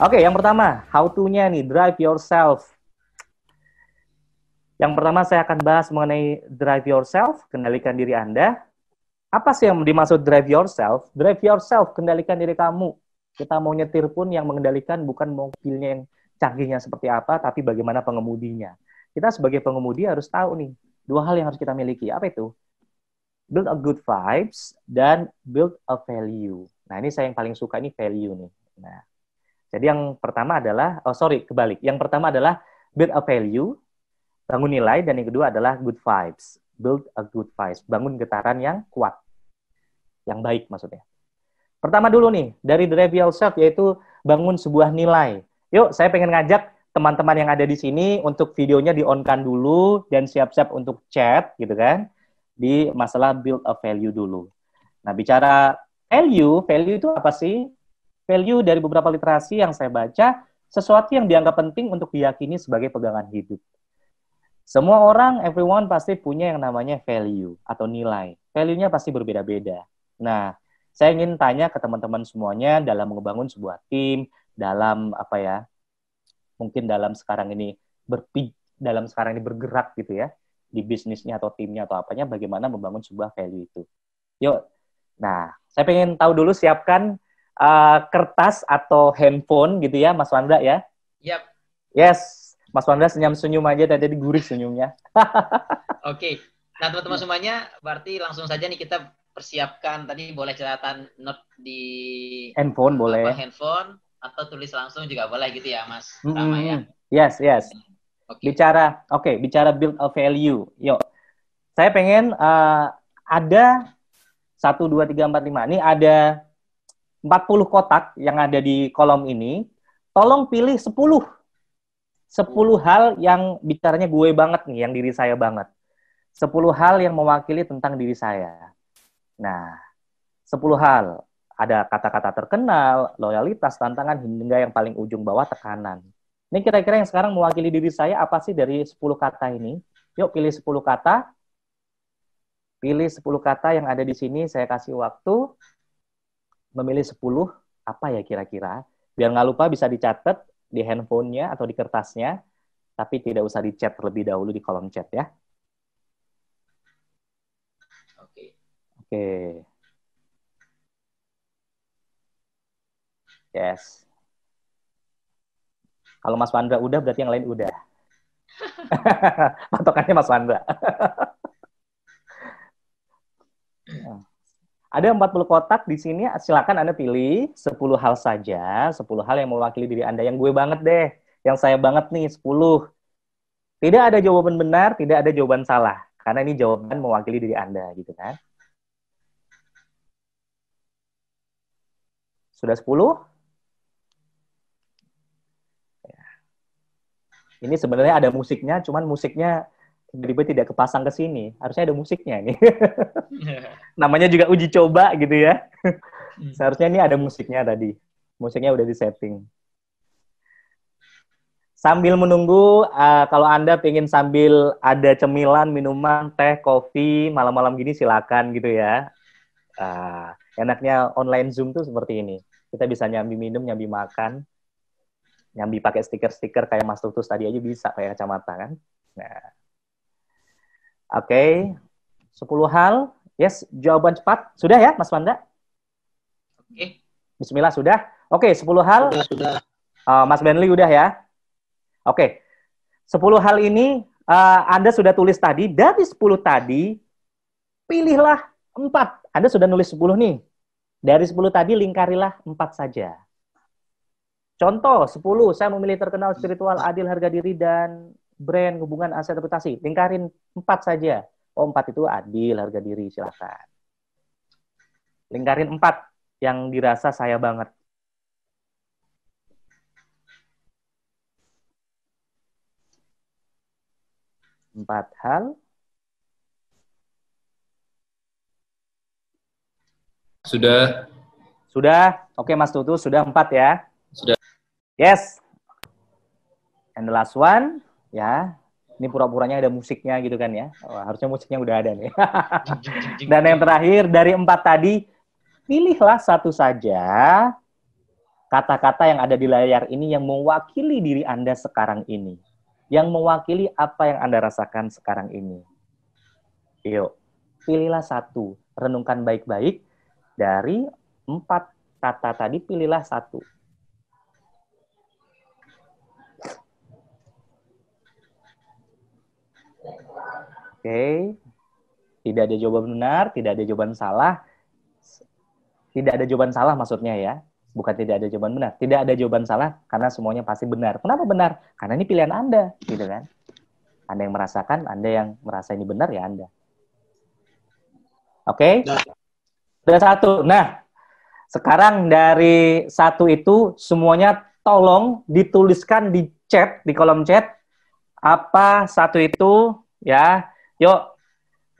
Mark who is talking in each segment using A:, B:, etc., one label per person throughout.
A: Oke, yang pertama, how to-nya nih, drive yourself. Yang pertama saya akan bahas mengenai drive yourself, kendalikan diri Anda. Apa sih yang dimaksud drive yourself? Drive yourself, kendalikan diri kamu. Kita mau nyetir pun yang mengendalikan bukan mobilnya yang canggihnya seperti apa, tapi bagaimana pengemudinya. Kita sebagai pengemudi harus tahu nih, dua hal yang harus kita miliki. Apa itu? build a good vibes dan build a value. Nah, ini saya yang paling suka ini value nih. Nah, jadi yang pertama adalah, oh sorry, kebalik. Yang pertama adalah build a value, bangun nilai, dan yang kedua adalah good vibes. Build a good vibes, bangun getaran yang kuat. Yang baik maksudnya. Pertama dulu nih, dari The Reveal Self, yaitu bangun sebuah nilai. Yuk, saya pengen ngajak teman-teman yang ada di sini untuk videonya di-on-kan dulu dan siap-siap untuk chat gitu kan di masalah build a value dulu. Nah, bicara value, value itu apa sih? value dari beberapa literasi yang saya baca, sesuatu yang dianggap penting untuk diyakini sebagai pegangan hidup. Semua orang, everyone pasti punya yang namanya value atau nilai. Value-nya pasti berbeda-beda. Nah, saya ingin tanya ke teman-teman semuanya dalam membangun sebuah tim, dalam apa ya, mungkin dalam sekarang ini berpi, dalam sekarang ini bergerak gitu ya, di bisnisnya atau timnya atau apanya, bagaimana membangun sebuah value itu. Yuk, nah, saya pengen tahu dulu siapkan uh, kertas atau handphone gitu ya, Mas Wanda ya? Yap. Yes, Mas Wanda senyum-senyum aja tadi di gurih senyumnya. Oke. okay. Nah, teman-teman semuanya, berarti langsung saja nih kita persiapkan tadi boleh catatan note di handphone boleh. handphone atau tulis langsung juga boleh gitu ya, Mas. Mm -hmm. Rama ya. Yes, yes. Okay. Bicara, oke, okay, bicara build a value. Yuk. Saya pengen uh, ada satu dua tiga empat lima Ini ada 40 kotak yang ada di kolom ini, tolong pilih 10. 10 hal yang bicaranya gue banget nih, yang diri saya banget. 10 hal yang mewakili tentang diri saya. Nah, 10 hal. Ada kata-kata terkenal, loyalitas, tantangan, hingga yang paling ujung bawah tekanan. Ini kira-kira yang sekarang mewakili diri saya apa sih dari 10 kata ini? Yuk pilih 10 kata. Pilih 10 kata yang ada di sini, saya kasih waktu memilih 10, apa ya kira-kira? Biar nggak lupa bisa dicatat di handphonenya atau di kertasnya, tapi tidak usah dicat terlebih dahulu di kolom chat ya. Oke. Oke. Yes. Kalau Mas Pandra udah, berarti yang lain udah. Patokannya Mas Pandra. Ada 40 kotak di sini, silakan Anda pilih 10 hal saja, 10 hal yang mewakili diri Anda. Yang gue banget deh, yang saya banget nih, 10. Tidak ada jawaban benar, tidak ada jawaban salah. Karena ini jawaban mewakili diri Anda, gitu kan. Sudah 10? Ya. Ini sebenarnya ada musiknya, cuman musiknya tiba-tiba tidak kepasang ke sini. Harusnya ada musiknya nih. Iya. Namanya juga uji coba gitu ya. Hmm. Seharusnya ini ada musiknya tadi. Musiknya udah di disetting. Sambil menunggu, uh, kalau Anda pengen sambil ada cemilan, minuman, teh, kopi, malam-malam gini silakan gitu ya. Uh, enaknya online Zoom tuh seperti ini. Kita bisa nyambi minum, nyambi makan, nyambi pakai stiker-stiker kayak Mas Tutus tadi aja bisa, kayak kacamata kan. Nah, Oke, okay. 10 hal. Yes, jawaban cepat. Sudah ya, Mas Wanda? Oke. Okay. Bismillah, sudah? Oke, okay, 10 hal. Sudah, sudah. Uh, Mas Benly udah ya? Oke. Okay. 10 hal ini uh, Anda sudah tulis tadi. Dari 10 tadi, pilihlah 4. Anda sudah nulis 10 nih. Dari 10 tadi, lingkarilah 4 saja. Contoh, 10. Saya memilih terkenal, spiritual, adil, harga diri, dan brand, hubungan, aset, reputasi. Lingkarin empat saja. Oh, empat itu adil, harga diri, silakan. Lingkarin empat yang dirasa saya banget. Empat hal. Sudah. Sudah. Oke, Mas Tutu, sudah empat ya. Sudah. Yes. And the last one ya ini pura-puranya ada musiknya gitu kan ya. Wah, harusnya musiknya udah ada nih. Dan yang terakhir dari empat tadi, pilihlah satu saja kata-kata yang ada di layar ini yang mewakili diri Anda sekarang ini. Yang mewakili apa yang Anda rasakan sekarang ini. Yuk, pilihlah satu. Renungkan baik-baik dari empat kata tadi, pilihlah satu. Oke. Tidak ada jawaban benar, tidak ada jawaban salah. Tidak ada jawaban salah maksudnya ya. Bukan tidak ada jawaban benar. Tidak ada jawaban salah karena semuanya pasti benar. Kenapa benar? Karena ini pilihan Anda, gitu kan. Anda yang merasakan, Anda yang merasa ini benar ya Anda. Oke? Okay? Nah. Sudah satu. Nah, sekarang dari satu itu semuanya tolong dituliskan di chat, di kolom chat apa satu itu ya Yuk,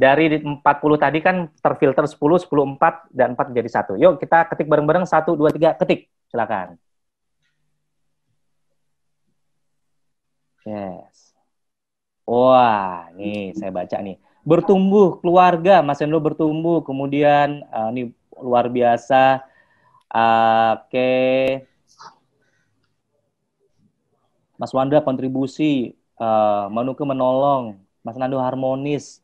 A: dari 40 tadi kan terfilter 10, 10, 4, dan 4 menjadi satu. Yuk, kita ketik bareng-bareng. 1, 2, 3, ketik. Silakan. Yes. Wah, nih saya baca nih. Bertumbuh keluarga, Mas Endo bertumbuh. Kemudian, uh, ini luar biasa. Uh, Oke. Okay. Mas Wanda kontribusi, uh, Manuke menolong, Mas Nando harmonis.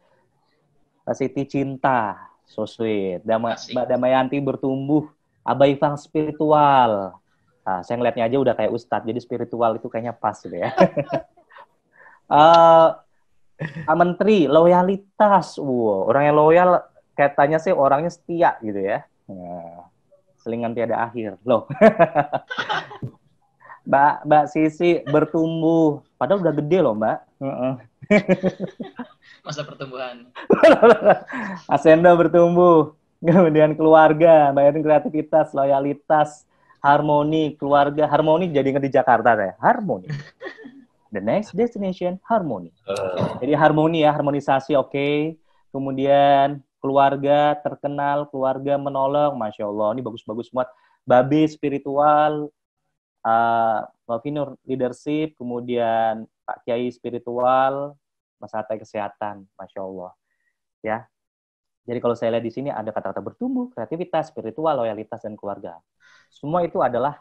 A: Siti cinta, so sweet. Dama, Mbak Damayanti bertumbuh. Abah Fang spiritual. Nah, saya ngeliatnya aja udah kayak Ustadz, jadi spiritual itu kayaknya pas gitu ya. uh, Menteri, loyalitas. Wow, orang yang loyal katanya sih orangnya setia gitu ya. Nah, selingan tiada akhir. Loh. Mbak, Mbak Sisi bertumbuh. Padahal udah gede loh, Mbak. Uh -uh. Masa pertumbuhan. Asenda bertumbuh. Kemudian keluarga, bayarin kreativitas, loyalitas, harmoni, keluarga. Harmoni jadi ingat di Jakarta ya Harmoni. The next destination, harmoni. Oh. Jadi harmoni ya, harmonisasi oke. Okay. Kemudian keluarga terkenal, keluarga menolong. Masya Allah, ini bagus-bagus buat Babi spiritual, uh, ah, Mafinur leadership, kemudian Pak Kiai spiritual, Mas Hatta kesehatan, masya Allah. Ya, jadi kalau saya lihat di sini ada kata-kata bertumbuh, kreativitas, spiritual, loyalitas dan keluarga. Semua itu adalah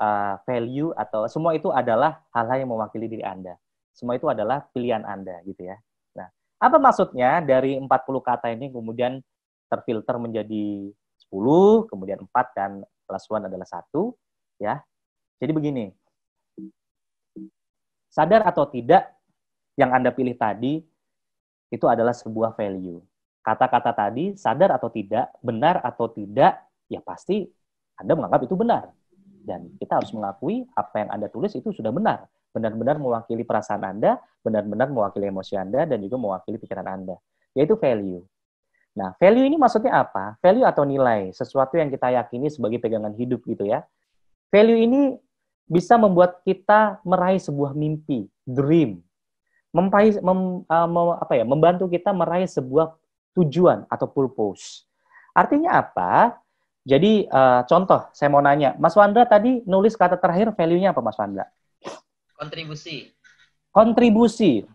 A: uh, value atau semua itu adalah hal-hal yang mewakili diri Anda. Semua itu adalah pilihan Anda gitu ya. Nah, apa maksudnya dari 40 kata ini kemudian terfilter menjadi 10, kemudian 4 dan plus 1 adalah satu ya. Jadi begini, sadar atau tidak yang Anda pilih tadi itu adalah sebuah value. Kata-kata tadi sadar atau tidak, benar atau tidak, ya pasti Anda menganggap itu benar. Dan kita harus mengakui apa yang Anda tulis itu sudah benar. Benar-benar mewakili perasaan Anda, benar-benar mewakili emosi Anda, dan juga mewakili pikiran Anda. Yaitu value. Nah, value ini maksudnya apa? Value atau nilai, sesuatu yang kita yakini sebagai pegangan hidup gitu ya. Value ini bisa membuat kita meraih sebuah mimpi, dream, mempai, mem, uh, eh, mem, apa ya, membantu kita meraih sebuah tujuan atau purpose. Artinya apa? Jadi uh, contoh, saya mau nanya, Mas Wanda tadi nulis kata terakhir value-nya apa, Mas Wanda? Kontribusi. Kontribusi.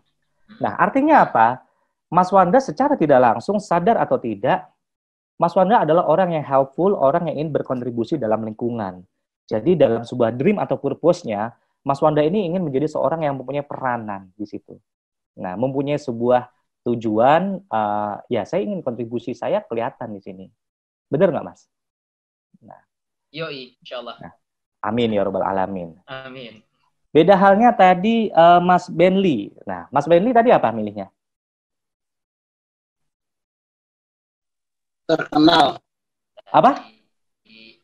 A: Nah, artinya apa? Mas Wanda secara tidak langsung sadar atau tidak, Mas Wanda adalah orang yang helpful, orang yang ingin berkontribusi dalam lingkungan jadi dalam sebuah dream atau purpose-nya, Mas Wanda ini ingin menjadi seorang yang mempunyai peranan di situ. Nah, mempunyai sebuah tujuan, uh, ya saya ingin kontribusi saya kelihatan di sini. Benar nggak, Mas? Nah. Yoi, insya Allah. Nah, amin ya robbal alamin. Amin. Beda halnya tadi uh, Mas Benli. Nah, Mas Benli tadi apa milihnya? Terkenal. Apa?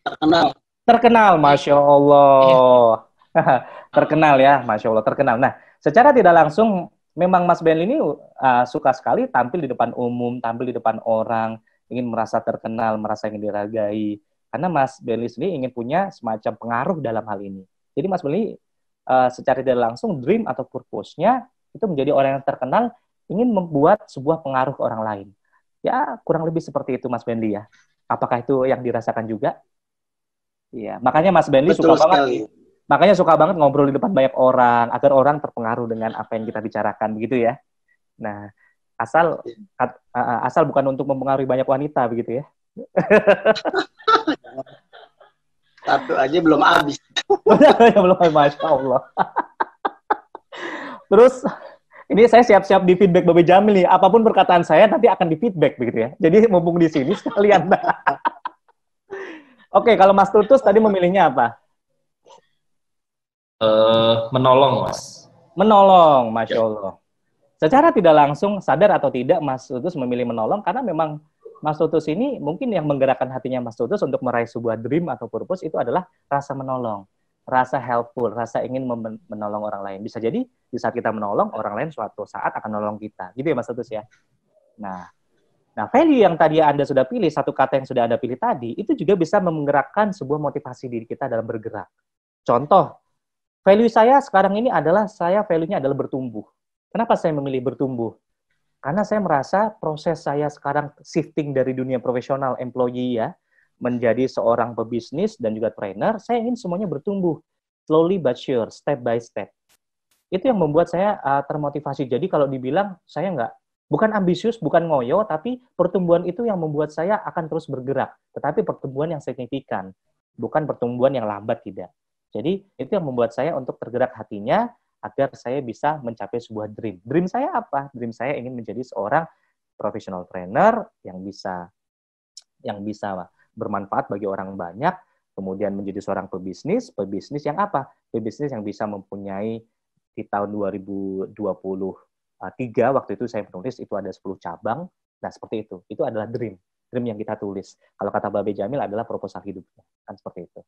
A: Terkenal. Terkenal, masya Allah. Iya. terkenal ya, masya Allah terkenal. Nah, secara tidak langsung memang Mas Ben ini uh, suka sekali tampil di depan umum, tampil di depan orang, ingin merasa terkenal, merasa ingin diragai. Karena Mas Benli ini ingin punya semacam pengaruh dalam hal ini. Jadi Mas Benli uh, secara tidak langsung dream atau purpose-nya itu menjadi orang yang terkenal ingin membuat sebuah pengaruh ke orang lain. Ya kurang lebih seperti itu Mas Benli ya. Apakah itu yang dirasakan juga? Iya, makanya Mas Benny suka sekali. banget. Makanya suka banget ngobrol di depan banyak orang agar orang terpengaruh dengan apa yang kita bicarakan begitu ya. Nah, asal iya. asal bukan untuk mempengaruhi banyak wanita begitu ya. Satu aja belum habis. belum masya Allah. Terus ini saya siap-siap di feedback Babe Jamil nih. Apapun perkataan saya nanti akan di feedback begitu ya. Jadi mumpung di sini sekalian. Oke, kalau Mas Tutus tadi memilihnya apa? Uh, menolong, Mas. Menolong, Masya ya. Allah. Secara tidak langsung, sadar atau tidak, Mas Tutus memilih menolong karena memang Mas Tutus ini mungkin yang menggerakkan hatinya Mas Tutus untuk meraih sebuah dream atau purpose itu adalah rasa menolong, rasa helpful, rasa ingin menolong orang lain. Bisa jadi di saat kita menolong, orang lain suatu saat akan menolong kita. Gitu ya Mas Tutus ya? Nah, Nah, value yang tadi Anda sudah pilih, satu kata yang sudah Anda pilih tadi, itu juga bisa menggerakkan sebuah motivasi diri kita dalam bergerak. Contoh, value saya sekarang ini adalah saya value-nya adalah bertumbuh. Kenapa saya memilih bertumbuh? Karena saya merasa proses saya sekarang shifting dari dunia profesional employee ya, menjadi seorang pebisnis dan juga trainer, saya ingin semuanya bertumbuh. Slowly but sure, step by step. Itu yang membuat saya uh, termotivasi. Jadi kalau dibilang saya nggak Bukan ambisius, bukan ngoyo, tapi pertumbuhan itu yang membuat saya akan terus bergerak. Tetapi pertumbuhan yang signifikan, bukan pertumbuhan yang lambat tidak. Jadi itu yang membuat saya untuk tergerak hatinya agar saya bisa mencapai sebuah dream. Dream saya apa? Dream saya ingin menjadi seorang professional trainer yang bisa yang bisa bermanfaat bagi orang banyak, kemudian menjadi seorang pebisnis, pebisnis yang apa? Pebisnis yang bisa mempunyai di tahun 2020 Eh, tiga waktu itu saya menulis itu ada 10 cabang. Nah seperti itu. Itu adalah dream, dream yang kita tulis. Kalau kata Babe Jamil adalah proposal hidupnya, kan seperti itu.